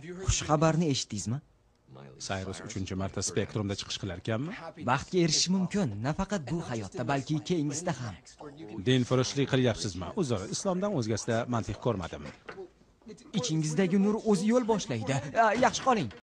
xushxabarni eshitdingizmi sayrus uchinchi marta spektrumda chiqish qilar ekanmi baxtga erishish mumkin nafaqat bu hayotda balki keyingisida ham dinfurushlik qilyapsizmi uzr islomdan o'zgasida mantiq ko'rmadim ichingizdagi nur o'zi yo'l boshlaydi yaxshi qoling